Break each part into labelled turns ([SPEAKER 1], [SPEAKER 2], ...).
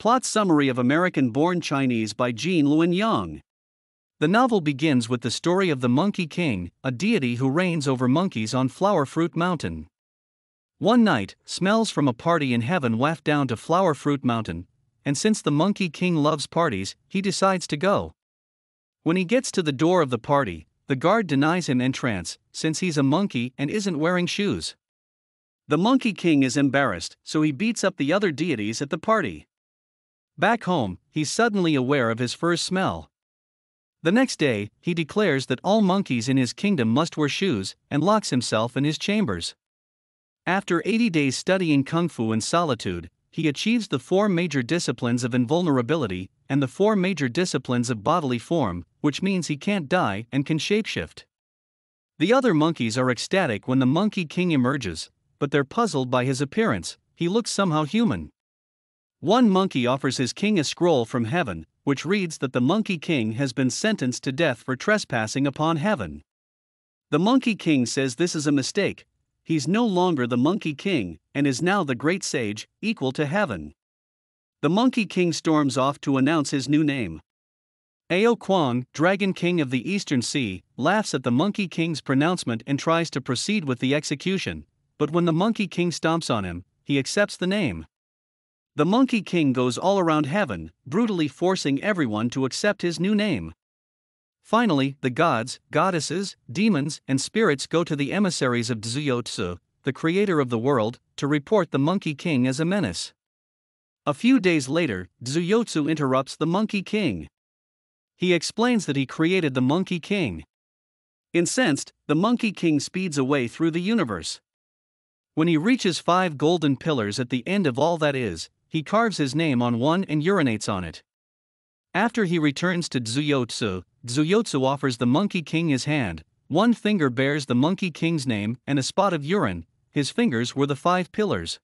[SPEAKER 1] Plot Summary of American Born Chinese by Jean Luen Yang. The novel begins with the story of the Monkey King, a deity who reigns over monkeys on Flower Fruit Mountain. One night, smells from a party in heaven waft down to Flower Fruit Mountain, and since the Monkey King loves parties, he decides to go. When he gets to the door of the party, the guard denies him entrance, since he's a monkey and isn't wearing shoes. The Monkey King is embarrassed, so he beats up the other deities at the party. Back home, he's suddenly aware of his fur smell. The next day, he declares that all monkeys in his kingdom must wear shoes and locks himself in his chambers. After 80 days studying kung fu in solitude, he achieves the four major disciplines of invulnerability and the four major disciplines of bodily form, which means he can't die and can shapeshift. The other monkeys are ecstatic when the Monkey King emerges, but they're puzzled by his appearance, he looks somehow human. One monkey offers his king a scroll from heaven, which reads that the monkey king has been sentenced to death for trespassing upon heaven. The monkey king says this is a mistake, he's no longer the monkey king and is now the great sage, equal to heaven. The monkey king storms off to announce his new name. Ao Kwang, Dragon King of the Eastern Sea, laughs at the Monkey King's pronouncement and tries to proceed with the execution, but when the Monkey King stomps on him, he accepts the name the Monkey King goes all around heaven, brutally forcing everyone to accept his new name. Finally, the gods, goddesses, demons, and spirits go to the emissaries of Dzuyotsu, the creator of the world, to report the Monkey King as a menace. A few days later, Dzuyotsu interrupts the Monkey King. He explains that he created the Monkey King. Incensed, the Monkey King speeds away through the universe. When he reaches five golden pillars at the end of all that is, he carves his name on one and urinates on it. After he returns to Zuyotsu, Zuyotsu offers the Monkey King his hand, one finger bears the Monkey King's name and a spot of urine, his fingers were the five pillars.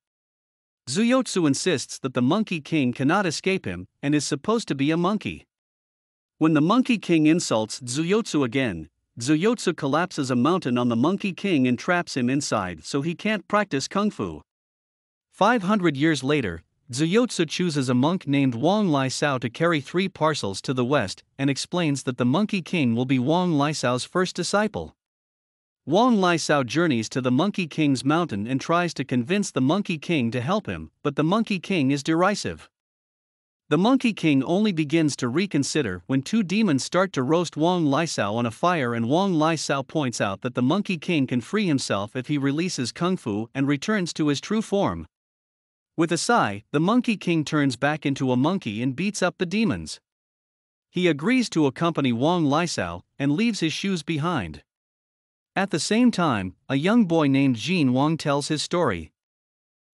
[SPEAKER 1] Zuyotsu insists that the Monkey King cannot escape him and is supposed to be a monkey. When the Monkey King insults Zuyotsu again, Zuyotsu collapses a mountain on the Monkey King and traps him inside so he can't practice kung fu. 500 years later, Zuyotsu chooses a monk named Wang Lai Sao to carry three parcels to the west and explains that the Monkey King will be Wang Lai Sao's first disciple. Wang Lai Sao journeys to the Monkey King's mountain and tries to convince the Monkey King to help him, but the Monkey King is derisive. The Monkey King only begins to reconsider when two demons start to roast Wang Lai Sao on a fire, and Wang Lai Sao points out that the Monkey King can free himself if he releases Kung Fu and returns to his true form. With a sigh, the Monkey King turns back into a monkey and beats up the demons. He agrees to accompany Wong Lysao and leaves his shoes behind. At the same time, a young boy named Jean Wong tells his story.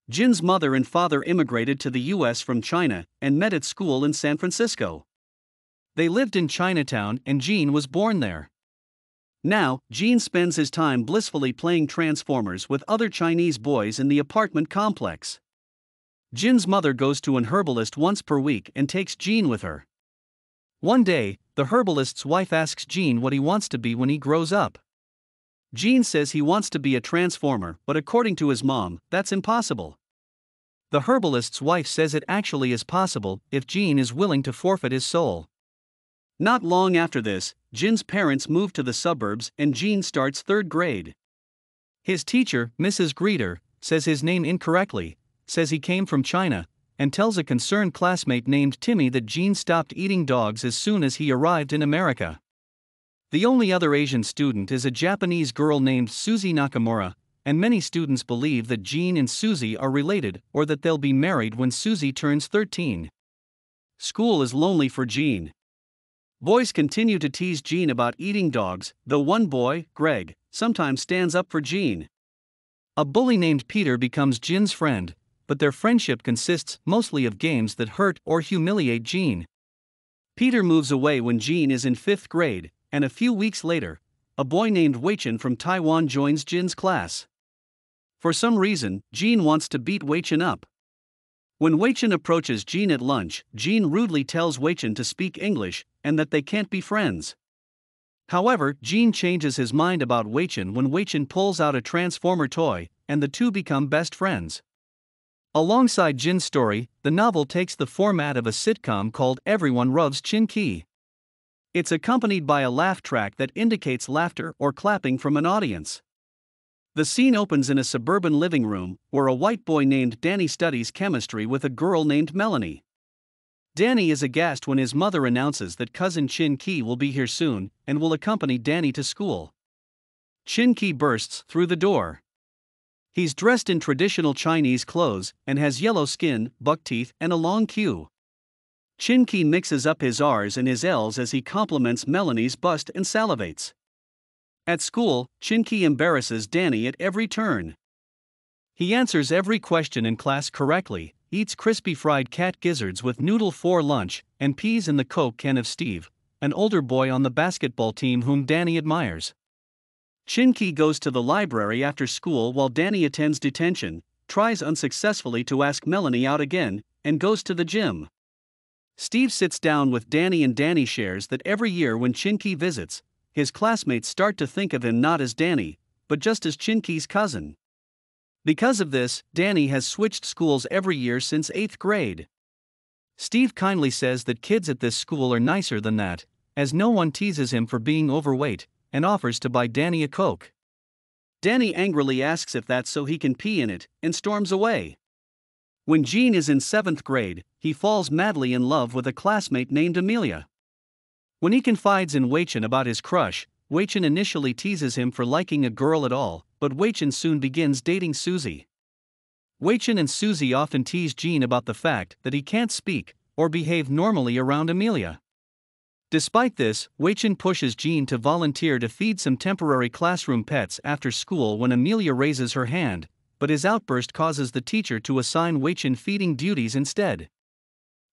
[SPEAKER 1] Jin's mother and father immigrated to the US from China and met at school in San Francisco. They lived in Chinatown and Jean was born there. Now, Jean spends his time blissfully playing Transformers with other Chinese boys in the apartment complex. Jin's mother goes to an herbalist once per week and takes Jean with her. One day, the herbalist's wife asks Jean what he wants to be when he grows up. Jean says he wants to be a transformer, but according to his mom, that's impossible. The herbalist's wife says it actually is possible if Jean is willing to forfeit his soul. Not long after this, Jin's parents move to the suburbs and Jean starts third grade. His teacher, Mrs. Greeter, says his name incorrectly, says he came from China, and tells a concerned classmate named Timmy that Gene stopped eating dogs as soon as he arrived in America. The only other Asian student is a Japanese girl named Susie Nakamura, and many students believe that Jean and Susie are related or that they'll be married when Susie turns 13. School is lonely for Jean. Boys continue to tease Jean about eating dogs, though one boy, Greg, sometimes stands up for Jean. A bully named Peter becomes Jean's friend, but their friendship consists mostly of games that hurt or humiliate Jean. Peter moves away when Jean is in fifth grade, and a few weeks later, a boy named Weichen from Taiwan joins Jin's class. For some reason, Jean wants to beat Weichen up. When Weichen approaches Jean at lunch, Jean rudely tells Weichen to speak English and that they can't be friends. However, Jean changes his mind about Weichen when Weichen pulls out a Transformer toy, and the two become best friends. Alongside Jin's story, the novel takes the format of a sitcom called Everyone Loves Chin Ki. It's accompanied by a laugh track that indicates laughter or clapping from an audience. The scene opens in a suburban living room where a white boy named Danny studies chemistry with a girl named Melanie. Danny is aghast when his mother announces that cousin Chin Ki will be here soon and will accompany Danny to school. Chin Ki bursts through the door. He's dressed in traditional Chinese clothes and has yellow skin, buck teeth, and a long queue. Chin mixes up his R's and his L's as he compliments Melanie's bust and salivates. At school, Chin embarrasses Danny at every turn. He answers every question in class correctly, eats crispy fried cat gizzards with noodle for lunch, and peas in the Coke can of Steve, an older boy on the basketball team whom Danny admires. Chinki goes to the library after school while Danny attends detention, tries unsuccessfully to ask Melanie out again, and goes to the gym. Steve sits down with Danny, and Danny shares that every year when Chinki visits, his classmates start to think of him not as Danny, but just as Chinki's cousin. Because of this, Danny has switched schools every year since 8th grade. Steve kindly says that kids at this school are nicer than that, as no one teases him for being overweight, and offers to buy Danny a Coke. Danny angrily asks if that's so he can pee in it and storms away. When Jean is in 7th grade, he falls madly in love with a classmate named Amelia. When he confides in Weichen about his crush, Weichen initially teases him for liking a girl at all, but Weichen soon begins dating Susie. Weichen and Susie often tease Jean about the fact that he can't speak or behave normally around Amelia. Despite this, Weichen pushes Jean to volunteer to feed some temporary classroom pets after school when Amelia raises her hand, but his outburst causes the teacher to assign Weichen feeding duties instead.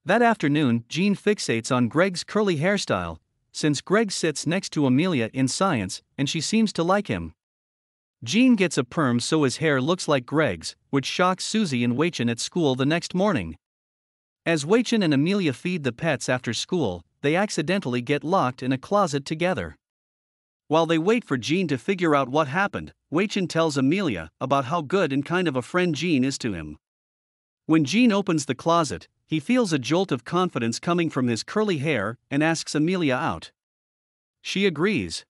[SPEAKER 1] That afternoon, Jean fixates on Greg's curly hairstyle, since Greg sits next to Amelia in science and she seems to like him. Jean gets a perm so his hair looks like Greg's, which shocks Susie and Weichen at school the next morning. As Weichen and Amelia feed the pets after school, they accidentally get locked in a closet together. While they wait for Jean to figure out what happened, Weichen tells Amelia about how good and kind of a friend Jean is to him. When Jean opens the closet, he feels a jolt of confidence coming from his curly hair and asks Amelia out. She agrees.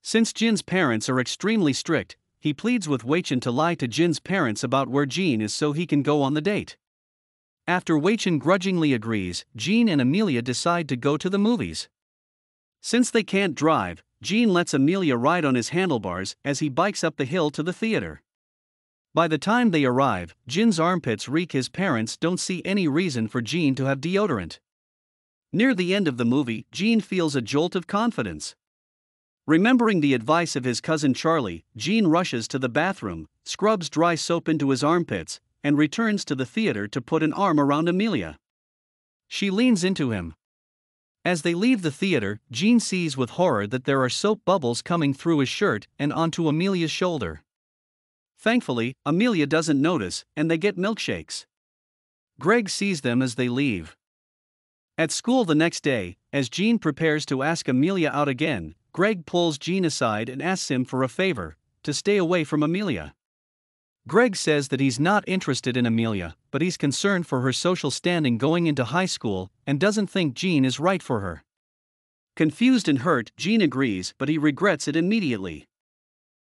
[SPEAKER 1] Since Jin's parents are extremely strict, he pleads with Weichen to lie to Jin's parents about where Jean is so he can go on the date. After Weichen grudgingly agrees, Jean and Amelia decide to go to the movies. Since they can't drive, Jean lets Amelia ride on his handlebars as he bikes up the hill to the theater. By the time they arrive, Jin's armpits reek his parents don't see any reason for Jean to have deodorant. Near the end of the movie, Jean feels a jolt of confidence. Remembering the advice of his cousin Charlie, Jean rushes to the bathroom, scrubs dry soap into his armpits, and returns to the theater to put an arm around Amelia. She leans into him. As they leave the theater, Jean sees with horror that there are soap bubbles coming through his shirt and onto Amelia's shoulder. Thankfully, Amelia doesn't notice, and they get milkshakes. Greg sees them as they leave. At school the next day, as Jean prepares to ask Amelia out again, Greg pulls Jean aside and asks him for a favor to stay away from Amelia. Greg says that he's not interested in Amelia, but he's concerned for her social standing going into high school and doesn't think Jean is right for her. Confused and hurt, Jean agrees, but he regrets it immediately.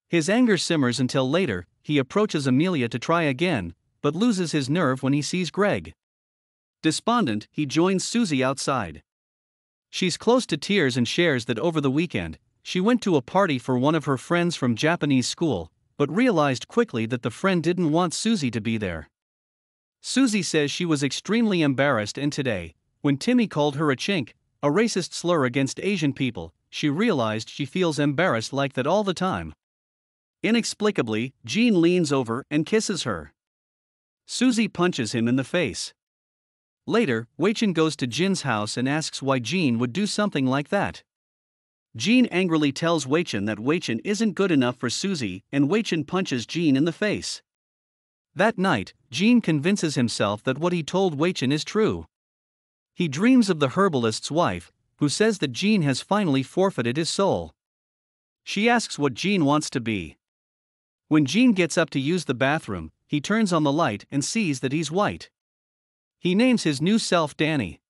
[SPEAKER 1] His anger simmers until later, he approaches Amelia to try again, but loses his nerve when he sees Greg. Despondent, he joins Susie outside. She's close to tears and shares that over the weekend, she went to a party for one of her friends from Japanese school, but realized quickly that the friend didn't want Susie to be there. Susie says she was extremely embarrassed, and today, when Timmy called her a chink, a racist slur against Asian people, she realized she feels embarrassed like that all the time. Inexplicably, Jean leans over and kisses her. Susie punches him in the face. Later, Wei Chen goes to Jin's house and asks why Jean would do something like that. Jean angrily tells Wei Chen that Wei Chen isn't good enough for Susie, and Wei Chen punches Jean in the face. That night, Jean convinces himself that what he told Wei Chen is true. He dreams of the herbalist's wife, who says that Jean has finally forfeited his soul. She asks what Jean wants to be. When Jean gets up to use the bathroom, he turns on the light and sees that he's white. He names his new self Danny.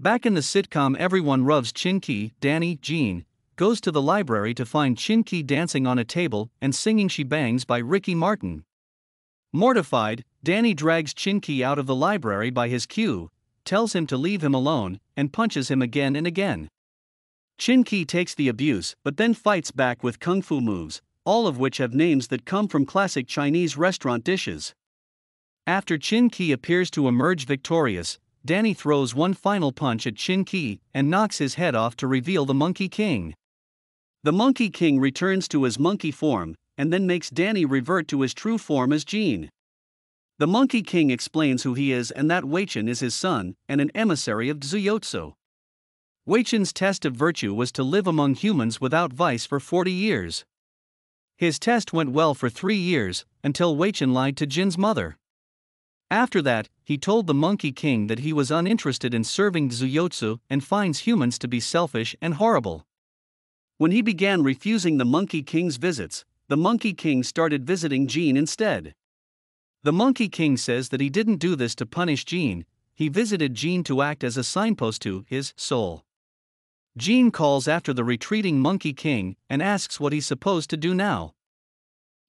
[SPEAKER 1] Back in the sitcom, everyone loves Chinky, Danny, Jean, goes to the library to find Chinky dancing on a table and singing She Bangs by Ricky Martin. Mortified, Danny drags Chinky out of the library by his cue, tells him to leave him alone, and punches him again and again. Chinky takes the abuse but then fights back with kung fu moves, all of which have names that come from classic Chinese restaurant dishes. After Chin appears to emerge victorious, Danny throws one final punch at Shin Ki and knocks his head off to reveal the Monkey King. The Monkey King returns to his monkey form and then makes Danny revert to his true form as Jean. The Monkey King explains who he is and that Weichen is his son and an emissary of Dzuyotsu. Weichen's test of virtue was to live among humans without vice for 40 years. His test went well for three years, until Weichen lied to Jin's mother. After that, he told the Monkey King that he was uninterested in serving Zuyotsu and finds humans to be selfish and horrible. When he began refusing the Monkey King's visits, the Monkey King started visiting Jean instead. The Monkey King says that he didn't do this to punish Jean, he visited Jean to act as a signpost to his soul. Jean calls after the retreating Monkey King and asks what he's supposed to do now.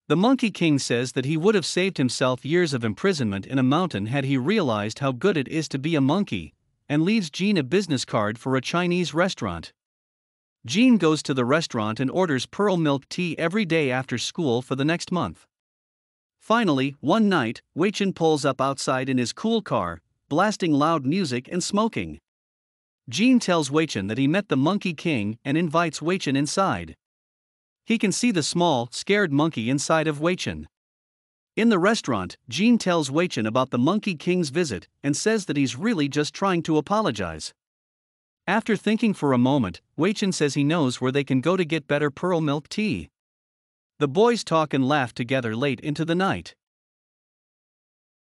[SPEAKER 1] The Monkey King says that he would have saved himself years of imprisonment in a mountain had he realized how good it is to be a monkey, and leaves Jean a business card for a Chinese restaurant. Jean goes to the restaurant and orders pearl milk tea every day after school for the next month. Finally, one night, Wei pulls up outside in his cool car, blasting loud music and smoking. Jean tells Wei that he met the Monkey King and invites Wei inside. He can see the small, scared monkey inside of Wei Chen. In the restaurant, Jean tells Wei Chen about the Monkey King's visit and says that he's really just trying to apologize. After thinking for a moment, Wei Chen says he knows where they can go to get better pearl milk tea. The boys talk and laugh together late into the night.